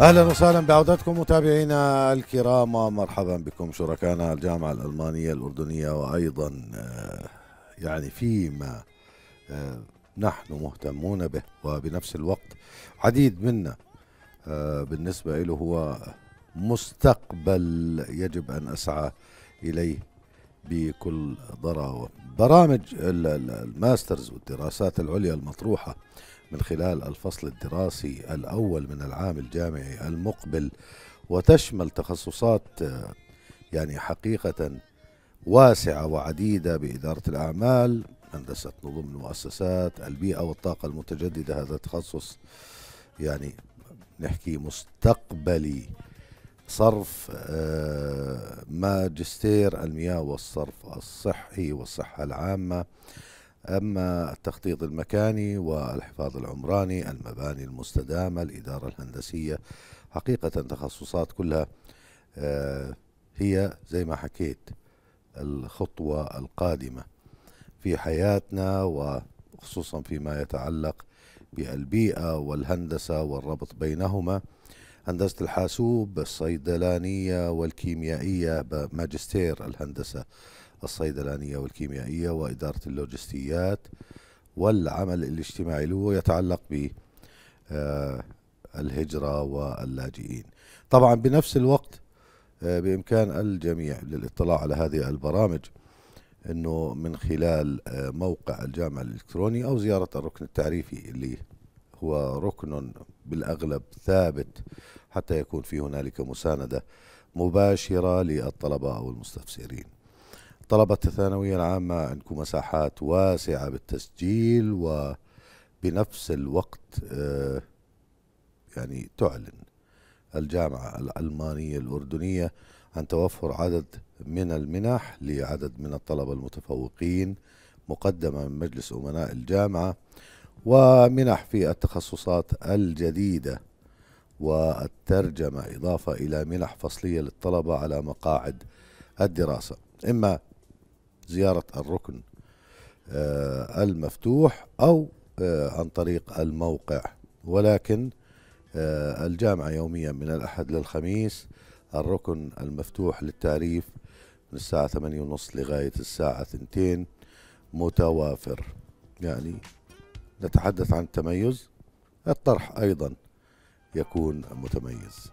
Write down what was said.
اهلا وسهلا بعودتكم متابعينا الكرام ومرحبا بكم شركائنا الجامعه الالمانيه الاردنيه وايضا آه، يعني فيما آه، نحن مهتمون به وبنفس الوقت عديد منا آه، بالنسبه له هو مستقبل يجب ان اسعى اليه بكل ضراوه برامج الماسترز والدراسات العليا المطروحه من خلال الفصل الدراسي الاول من العام الجامعي المقبل وتشمل تخصصات آه، يعني حقيقه واسعه وعديده باداره الاعمال هندسه نظم المؤسسات البيئه والطاقه المتجدده هذا تخصص يعني نحكي مستقبلي صرف آه، ماجستير المياه والصرف الصحي والصحة العامة أما التخطيط المكاني والحفاظ العمراني المباني المستدامة الإدارة الهندسية حقيقة تخصصات كلها آه، هي زي ما حكيت الخطوة القادمة في حياتنا وخصوصا فيما يتعلق بالبيئة والهندسة والربط بينهما هندسة الحاسوب الصيدلانية والكيميائية ماجستير الهندسة الصيدلانية والكيميائية وإدارة اللوجستيات والعمل الاجتماعي اللي هو يتعلق ب آه، الهجرة واللاجئين طبعا بنفس الوقت آه، بإمكان الجميع للاطلاع على هذه البرامج أنه من خلال آه، موقع الجامعة الإلكتروني أو زيارة الركن التعريفي اللي هو ركن بالاغلب ثابت حتى يكون في هنالك مسانده مباشره للطلبه او المستفسرين. طلبة الثانوية العامة عندكم مساحات واسعة بالتسجيل وبنفس الوقت آه، يعني تعلن الجامعة الألمانية الأردنية عن توفر عدد من المنح لعدد من الطلبة المتفوقين مقدمة من مجلس أمناء الجامعة ومنح في التخصصات الجديدة والترجمة إضافة إلى منح فصلية للطلبة على مقاعد الدراسة إما زيارة الركن آه، المفتوح أو آه، عن طريق الموقع ولكن آه، الجامعة يوميا من الأحد للخميس الركن المفتوح للتعريف من الساعة ثمانية ونص لغاية الساعة ثنتين متوافر يعني نتحدث عن التميز الطرح أيضا يكون متميز